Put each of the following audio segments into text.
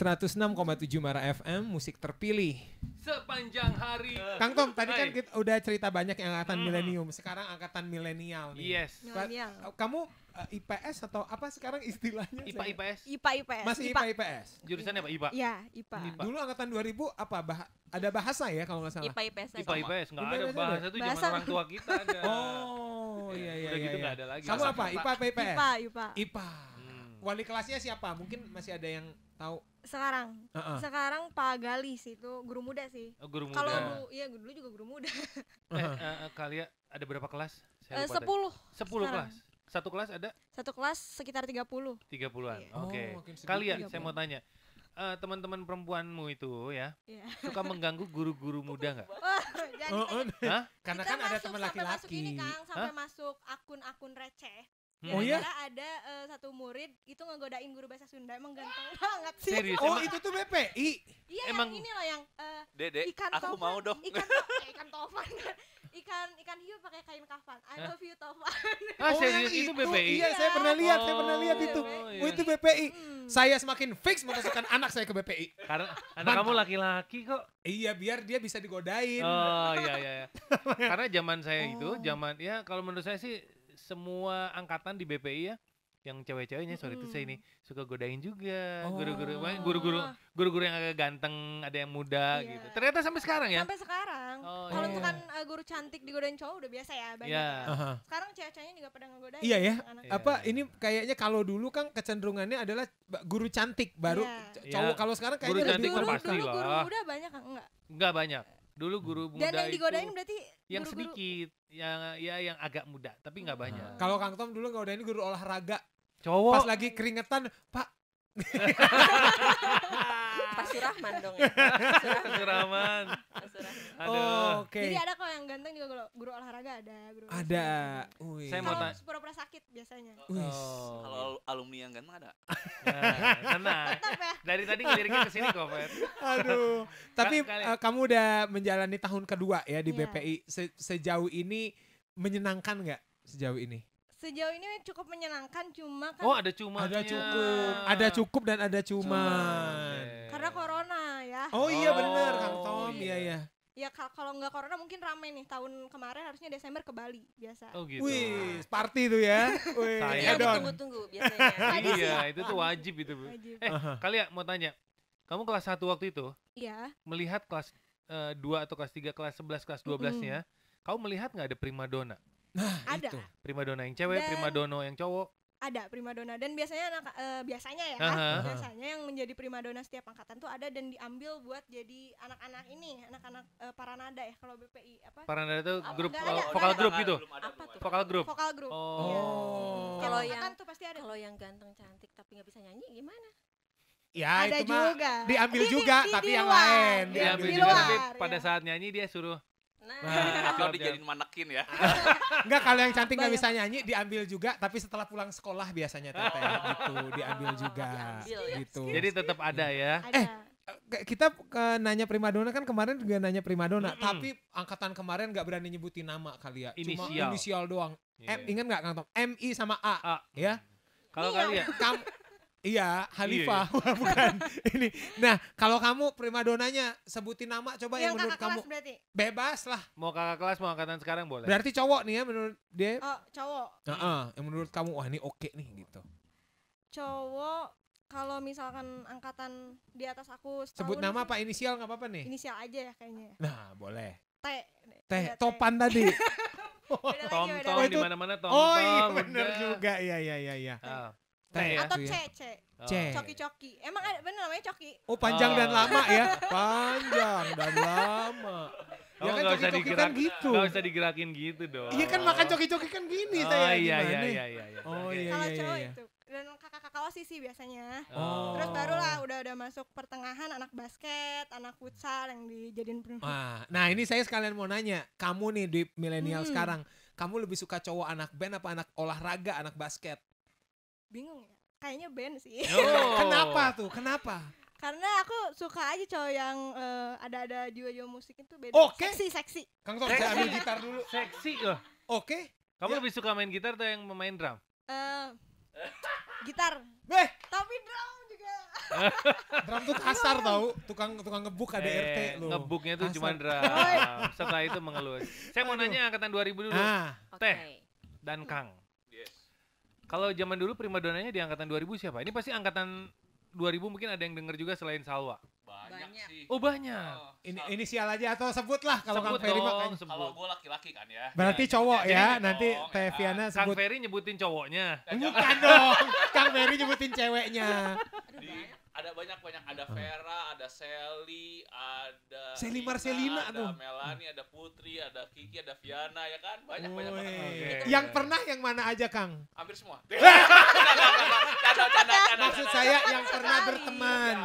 106,7 Mara FM musik terpilih sepanjang hari. Kang Tom, tadi kan kita udah cerita banyak yang angkatan hmm. milenium, sekarang angkatan milenial nih. Yes. Milenial. Kamu uh, IPS atau apa sekarang istilahnya? IPA saya? IPS. IPA IPS. Masih IPA, IPA IPS. Jurusan apa IPA? Iya, IPA. IPA. Dulu angkatan 2000 apa bah ada bahasa ya kalau nggak salah. IPA IPS. IPA IPS enggak ada bahasa itu zaman orang tua kita ada. Oh, iya iya. Udah iya, gitu enggak iya. ada lagi. Kamu apa? IPA IPA IPS. IPA IPA. IPA. Wali kelasnya siapa? Mungkin masih ada yang tahu sekarang uh-uh. sekarang Pak Galis itu guru muda sih oh, guru muda kalau dulu iya dulu juga guru muda uh-huh. eh, uh, eh, eh, kalian ya, ada berapa kelas eh, sepuluh sepuluh kelas satu kelas ada satu kelas sekitar 30 tiga puluhan iya. oke oh, kalian ya, saya mau ya. tanya uh, teman-teman perempuanmu itu ya yeah. suka mengganggu guru-guru muda nggak? oh, oh, oh. Hah? Karena kan ada teman laki-laki. Sampai masuk ini Kang, sampai masuk akun-akun receh. Hmm. Oh iya? ada uh, satu murid itu ngegodain guru bahasa Sunda emang ganteng banget sih. Serius? Oh, itu tuh BPI. Iya, emang yang ini loh eh, yang uh, Dede, ikan aku tofan, mau dong. Ikan to eh, ikan tofan. ikan ikan hiu pakai kain kafan. I love you tofan. Ah, oh, serius itu, itu oh, BPI? Iya, saya iya. pernah lihat, oh, saya pernah oh, lihat itu. Iya, oh, iya. itu BPI. Hmm. Saya semakin fix memasukkan anak saya ke BPI. Karena anak kamu laki-laki kok. Iya, biar dia bisa digodain. Oh, iya iya. Karena zaman saya oh. itu, zaman ya kalau menurut saya sih semua angkatan di BPI ya yang cewek-ceweknya sorry itu mm. saya ini suka godain juga guru-guru oh. guru-guru guru-guru yang agak ganteng ada yang muda yeah. gitu ternyata sampai sekarang ya sampai sekarang oh, kalau iya. kan guru cantik digodain cowok udah biasa ya banyak yeah. ya. uh-huh. sekarang cewek-ceweknya juga pada ngegodain iya ya yeah. apa ini kayaknya kalau dulu kan kecenderungannya adalah guru cantik baru yeah. cowok yeah. kalau sekarang kayaknya guru cantik lebih, kan dulu, pasti dulu, guru muda banyak enggak enggak banyak Dulu hmm. guru muda Dan yang digodain itu berarti yang guru -guru. sedikit, yang ya yang agak muda, tapi nggak hmm. banyak. Kalau Kang Tom dulu godain guru olahraga. Cowok. Pas lagi keringetan, "Pak, Pak Surahman dong ya. Pak Surahman. Oh, Oke. Okay. Jadi ada kalau yang ganteng juga guru, guru olahraga ada. Guru ada. Ui. Saya mau tanya. pura-pura sakit biasanya. Oh. oh. Kalau alumni yang ganteng ada. nah, ya. Dari tadi ngelirik ke sini kok, Fer. Aduh. Tapi uh, kamu udah menjalani tahun kedua ya di yeah. BPI. Se sejauh ini menyenangkan nggak sejauh ini? Sejauh ini cukup menyenangkan cuma kan Oh, ada cuma. Ada cukup. Ada cukup dan ada cuma. Okay. Karena corona ya. Oh iya oh, benar Kang Tom, oh, iya, iya iya. Ya kalau nggak corona mungkin rame nih tahun kemarin harusnya Desember ke Bali biasa. Oh gitu. Wih, party tuh ya. Wih, Saya iya, tunggu-tunggu biasanya. iya, itu tuh wajib itu. Wajib. Eh, uh -huh. kali mau tanya. Kamu kelas 1 waktu itu? Iya. Melihat kelas uh, atau kelas 3, kelas 11, kelas 12-nya, mm -hmm. kamu melihat nggak ada primadona? Nah, ada. Itu. dona yang cewek, dan primadona yang cowok. Ada primadona dan biasanya anak uh, biasanya ya, uh-huh. biasanya yang menjadi primadona setiap angkatan tuh ada dan diambil buat jadi anak-anak ini, anak-anak uh, eh, nada ya kalau BPI apa? Paranada nada oh, grup eh, vokal grup gitu. Ada, apa tuh? Vokal grup. Vokal grup. Oh. Ya. Kalau yang tuh pasti ada. Kalau yang ganteng cantik tapi nggak bisa nyanyi gimana? Ya ada itu juga. mah diambil di, juga di, di, tapi di yang luar. lain. Diambil di juga luar, tapi ya. pada iya. saat nyanyi dia suruh Nah, nah dijadiin manekin ya. Enggak kalau yang cantik nggak bisa nyanyi diambil juga tapi setelah pulang sekolah biasanya teteh gitu diambil juga diambil, ya. gitu. Jadi tetap ada ya. Eh kita ke nanya primadona kan kemarin juga nanya primadona mm -hmm. tapi angkatan kemarin nggak berani nyebutin nama kali ya inisial. cuma inisial doang yeah. M iya. ingat nggak Kang Tom M I sama A, A. ya kalau iya. kalian ya. Iya, Halifah iya, iya. iya. bukan ini. Nah, kalau kamu primadonanya sebutin nama coba iya, yang, yang menurut kamu. berarti. Bebas lah. Mau kakak kelas mau angkatan sekarang boleh. Berarti cowok nih ya menurut dia. Oh, cowok. Heeh, uh yang menurut kamu wah ini oke okay nih gitu. Cowok kalau misalkan angkatan di atas aku Sebut nama gitu. apa inisial nggak apa-apa nih? Inisial aja ya kayaknya. Ya. Nah, boleh. T. T, iya, topan tadi. Tom-tom oh, di mana-mana tom-tom. Oh, iya benar juga. Iya, iya, iya, iya. Oh. T ya. Atau C, C. C. Coki-coki. Emang ada bener namanya coki. Oh, panjang oh. dan lama ya. Panjang dan lama. Oh, ya kan coki-coki kan gitu. Gak usah digerakin gitu dong. Iya kan makan coki-coki kan gini oh, saya. Oh iya, iya, iya, iya, iya. Oh iya, Kalau iya, cowok iya, itu dan kakak-kakak osis sih biasanya. Oh. Terus barulah udah udah masuk pertengahan anak basket, anak futsal yang dijadiin Ah. nah ini saya sekalian mau nanya, kamu nih di milenial hmm. sekarang, kamu lebih suka cowok anak band apa anak olahraga, anak basket? bingung ya kayaknya band sih oh. kenapa tuh kenapa karena aku suka aja cowok yang uh, ada-ada jiwa-jiwa musik itu beda okay. seksi seksi kang Tom saya ambil gitar dulu seksi loh oke okay. kamu ya. lebih suka main gitar atau yang memain drum uh, gitar eh. tapi drum juga drum tuh kasar tau tukang tukang ngebuk ada eh, RT ngebuknya tuh cuma drum oh, iya. setelah itu mengeluh saya mau nanya angkatan 2000 dulu ah. teh okay. dan kang kalau zaman dulu primadonanya di angkatan 2000 siapa? Ini pasti angkatan 2000 mungkin ada yang denger juga selain Salwa. Banyak, banyak. sih. Oh banyak. Oh, ini inisial aja atau sebutlah kalau sebut Kang Ferry mah kan. Kalau gue laki-laki kan ya. Berarti iya. cowok ya, ya nanti Teh Viana ya. sebut. Kang Ferry nyebutin cowoknya. Bukan dong. Kang Ferry nyebutin ceweknya ada banyak banyak ada hmm. Vera, ada Sally, ada Sally Marcelina ada tuh. Melani, ada Putri, ada Kiki, ada Viana ya kan? Banyak banyak Okay. Yang pernah yang mana aja, Kang? Hampir semua. Maksud saya yang pernah berteman,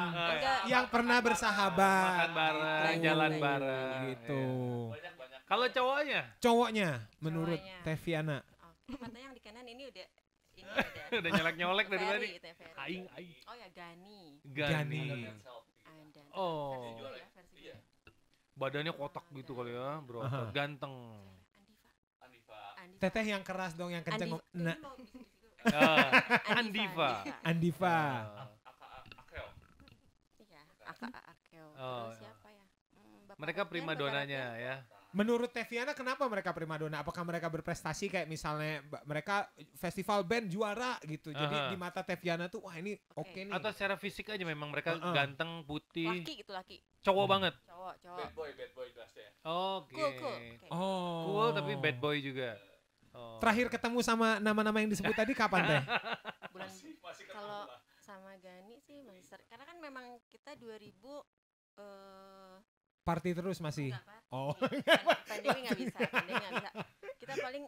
yang pernah bersahabat, makan bareng, gitu. jalan iya, bareng gitu. Iya. Kalau cowoknya? Cowoknya menurut Teviana. Katanya yang di kanan ini udah Udah nyolek-nyolek dari tadi. Aing, aing. Oh ya, Gani. Gani. Gani. Oh. Ya? Iya, iya. Badannya kotak gitu kali ya, bro. Ganteng. Andiva. Andiva. Teteh yang keras dong, yang kenceng. Nah. Gitu. Ah, Andiva. Andiva. Ah. Akel Iya, Akeo. Oh, ya. siapa ya? Hmm, Mereka prima donanya ya. Menurut Teviana kenapa mereka primadona? Apakah mereka berprestasi kayak misalnya mereka festival band juara gitu. Uh-huh. Jadi di mata Teviana tuh wah ini oke okay. okay nih. Atau secara fisik aja memang mereka uh-huh. ganteng, putih. Laki gitu laki. Cowok hmm. banget. Cowok, cowok. Bad boy, bad boy kelasnya. Oke. Ya? Okay. Oh, cool, cool. Okay. Oh. Cool tapi bad boy juga. Oh. Terakhir ketemu sama nama-nama yang disebut tadi kapan teh? Bulan masih, masih kalau sama Gani sih masih karena kan memang kita 2000 eh uh, Party terus masih? Oh. Iya, pandemi nggak bisa, pandemi nggak bisa. Kita paling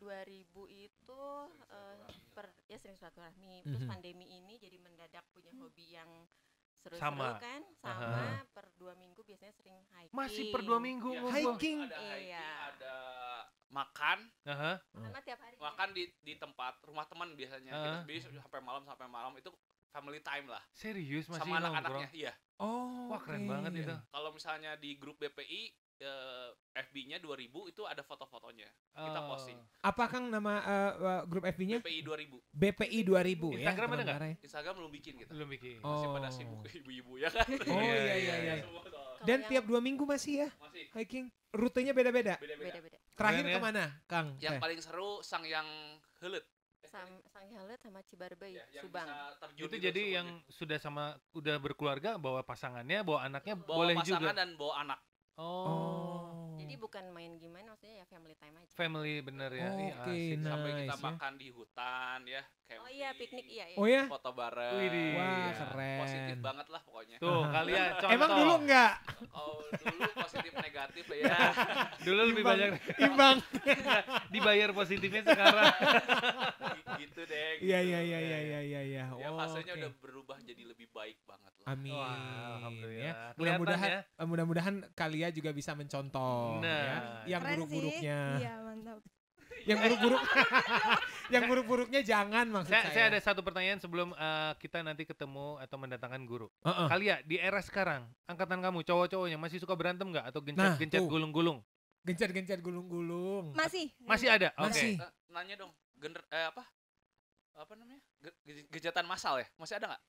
2000 itu uh, per, ya sering rahmi Terus mm -hmm. pandemi ini jadi mendadak punya hobi yang seru-seru kan sama uh -huh. per dua minggu biasanya sering hiking masih per dua minggu ya, hiking ada hiking iya. ada makan uh -huh. karena tiap hari makan iya. di di tempat rumah teman biasanya uh -huh. bisa sampai malam sampai malam itu family time lah. Serius masih sama anak-anaknya, iya. Oh. Wah, keren okay. banget itu. Kalau misalnya di grup BPI uh, eh, FB-nya 2000 itu ada foto-fotonya. Kita oh. posting. Apa Kang nama uh, grup FB-nya? BPI 2000. BPI 2000 Instagram ya. Instagram ada enggak? Instagram belum bikin kita. Belum bikin. Oh. Masih pada oh. sibuk ibu-ibu ya kan. Oh iya iya iya. Dan tiap dua minggu masih ya? Masih. Hiking. Rutenya beda-beda. Beda-beda. Terakhir ya? kemana, Kang? Yang paling seru Sang Yang Heuleut. Sam, sang Sanghalet sama Cibarbe ya, Subang. Itu jadi semuanya. yang sudah sama udah berkeluarga bawa pasangannya, bawa anaknya bawa boleh juga. Bawa pasangan dan bawa anak. Oh. oh. Jadi bukan main gimana maksudnya ya family time aja. Family bener ya. Oh, ya okay, nice, Sampai kita ya. makan di hutan ya. Camping. Oh iya piknik iya ya. Oh iya. Foto bareng. Wah, keren. Positif banget lah pokoknya. Tuh, kalian contoh. Emang dulu enggak? Oh, dulu positif negatif ya. Iya. dulu lebih imbang, banyak imbang. Dibayar positifnya sekarang. gitu deh. Iya gitu. iya iya iya iya iya iya. Ya oh, fasenya udah berubah jadi lebih baik banget lah. Amin. Wah, alhamdulillah. Ya, mudah-mudahan ya. mudah-mudahan kalian juga bisa mencontoh nah. ya yang buruk-buruknya. Iya, mantap yang buruk-buruk yang buruk-buruknya jangan maksud saya, saya. Saya ada satu pertanyaan sebelum uh, kita nanti ketemu atau mendatangkan guru. Uh -uh. Kali di era sekarang angkatan kamu cowok-cowoknya masih suka berantem nggak atau gencet-gencet nah, gulung-gulung? Gencet-gencet gulung-gulung. Masih. Masih ada. Oke. Okay. Masih. Nanya dong, gener eh, apa? Apa namanya? Ge gejatan masal ya? Masih ada nggak?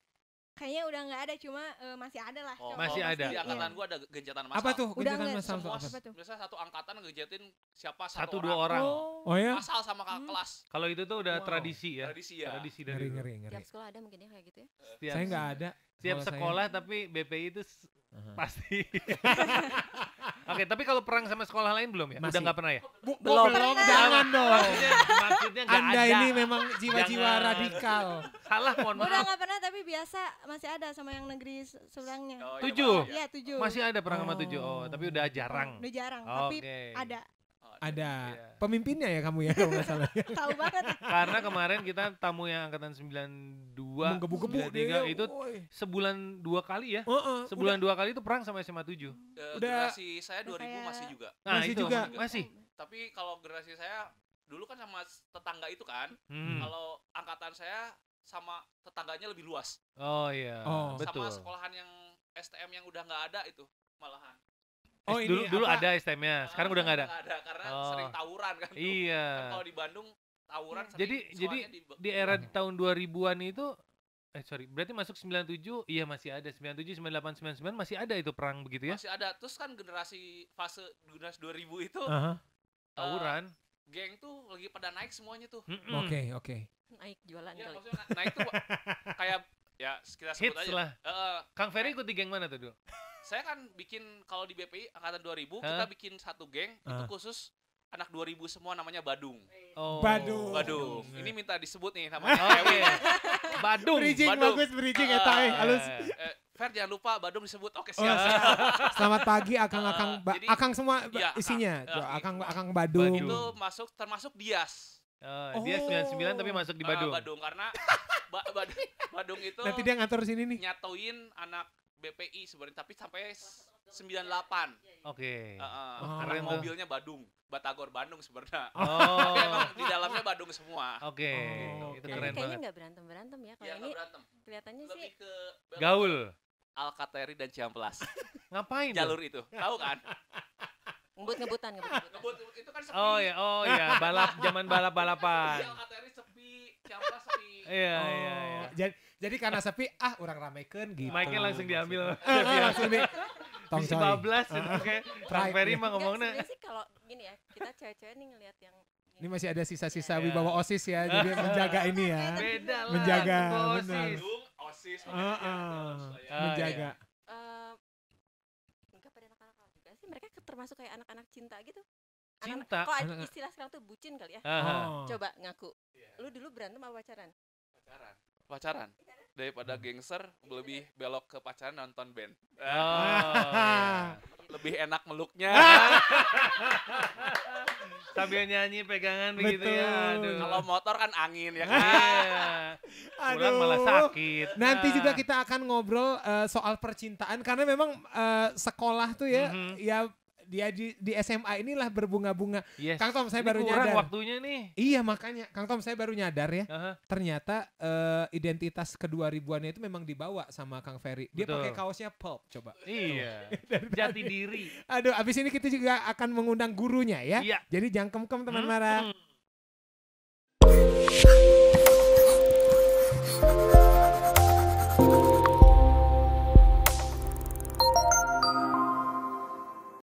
Kayaknya udah nggak ada, cuma uh, masih ada lah. Oh, masih ada. Di angkatan iya. gua ada genjatan masal. Apa tuh? Udah genjatan masal semua, apa tuh? satu angkatan ngejatin siapa satu, satu dua orang. Oh, oh ya? Masal sama hmm. kelas. Kalau itu tuh udah wow. tradisi ya. Tradisi ya. Tradisi dari ngeri, ngeri, Tiap sekolah ada mungkin ya kayak gitu ya. Setiap, Saya nggak ada. Tiap sekolah, sekolah tapi BPI itu Uh-huh. Pasti. Oke, okay, tapi kalau perang sama sekolah lain belum ya? Masih. Udah nggak pernah ya? Bu, belum. belum. Jangan dong. Maksudnya, maksudnya gak Anda ada. ini memang jiwa-jiwa radikal. Salah, mohon maaf. Udah nggak pernah, tapi biasa masih ada sama yang negeri seberangnya. Oh, iya, tujuh? Iya, tujuh. Masih ada perang oh. sama tujuh. Oh, oh, tapi udah jarang. Udah jarang, okay. tapi ada. Ada. Iya. Pemimpinnya ya kamu ya kalau nggak salah. Ya? Tahu banget. Karena kemarin kita tamu yang angkatan 92 menggebu-gebu iya, iya, itu sebulan dua kali ya. Uh -uh, sebulan udah. dua kali itu perang sama SMA 7. Uh, eh, udah. Generasi saya 2000 ribu masih juga. Nah, masih itu juga. masih. Tapi kalau generasi saya dulu kan sama tetangga itu kan. Hmm. Kalau angkatan saya sama tetangganya lebih luas. Oh iya. Oh, sama betul. sekolahan yang STM yang udah nggak ada itu malahan. Oh, ini dulu apa? dulu ada STM-nya, sekarang uh, udah ah, nggak ada. Gak ada karena oh. sering tawuran kan. Iya. Kan kalau di Bandung tawuran sering Jadi jadi di, di era hmm. tahun 2000-an itu eh sorry, berarti masuk 97 iya masih ada 97 98 99 masih ada itu perang begitu ya? Masih ada. Terus kan generasi fase generasi 2000 itu uh eh, -huh. tawuran. Uh, geng tuh lagi pada naik semuanya tuh. Oke, mm -mm. oke. Okay, okay. Naik jualan ya, kali. Na naik tuh kayak ya kita sebut Hits aja. lah. Uh, Kang Ferry ikut di geng mana tuh dulu? saya kan bikin kalau di BPI angkatan 2000 huh? kita bikin satu geng huh? itu khusus anak 2000 semua namanya Badung. Oh. Badung. Badung. Ini eh. minta disebut nih namanya. Oh, Okay. Iya. Badung. Bridging Badung. bagus bridging eta ya, ah, uh, eh, halus. Eh, Fer jangan lupa Badung disebut. Oke, oh, siap. selamat pagi akang-akang uh, ah, akang, akang semua ya, isinya. Eh, akang, iya. akang akang Badung. Itu masuk termasuk Dias. Uh, oh. Dia 99 tapi masuk di ah, Badung. Uh, Badung karena ba Badung, Badung itu Nanti dia ngatur sini nih. Nyatoin anak BPI sebenarnya tapi sampai 98. Oke. Okay. Uh, uh, oh, karena mobilnya Badung, Batagor Bandung sebenarnya. Oh. emang di dalamnya Badung semua. Oke. Okay. Oh, okay. keren kayaknya ya, iya, nggak berantem berantem ya kalau ya, ini. Berantem. Kelihatannya Lebih sih. Ke Gaul. Alkateri dan Ciamplas. Ngapain? Jalur itu, tahu kan? ngebut ngebutan ngebut ngebutan. Ngebut, itu kan sepi. Oh ya, oh ya, balap zaman balap balapan. Iya, Alkateri siapa sepi. Iya, iya, oh, iya, iya. Jadi, jadi karena sepi, ah orang ramekan gitu. Mic-nya langsung diambil. Eh, langsung di Tong coy. 15 dan oke. Bang Ferry mah ngomongnya. Gak, sih kalau gini ya, kita cewek-cewek nih ngeliat yang ini masih ada sisa-sisa yeah. wibawa OSIS ya, jadi menjaga ini ya. Beda lah. Menjaga, benar. OSIS. Uh, uh, menjaga. Uh, enggak pada anak-anak juga sih, mereka termasuk kayak anak-anak cinta gitu cinta kok ada istilah sekarang tuh bucin kali ya oh. coba ngaku iya. lu dulu berantem apa pacaran pacaran pacaran daripada gangster lebih belok ke pacaran nonton band oh, yeah. lebih enak meluknya sambil nyanyi pegangan Betul. begitu ya kalau motor kan angin ya kan iya. Aduh. malah sakit nanti nah. juga kita akan ngobrol uh, soal percintaan karena memang uh, sekolah tuh ya mm -hmm. ya dia di, di SMA inilah berbunga-bunga. Yes. Kang Tom saya Ini baru nyadar. waktunya nih. Iya makanya Kang Tom saya baru nyadar ya. Uh -huh. Ternyata uh, identitas kedua ribuannya itu memang dibawa sama Kang Ferry. Dia pakai kaosnya pop coba. Iya. Jati diri. Aduh abis ini kita juga akan mengundang gurunya ya. Iya. Jadi jangkem kem-kem teman hmm. Hmm.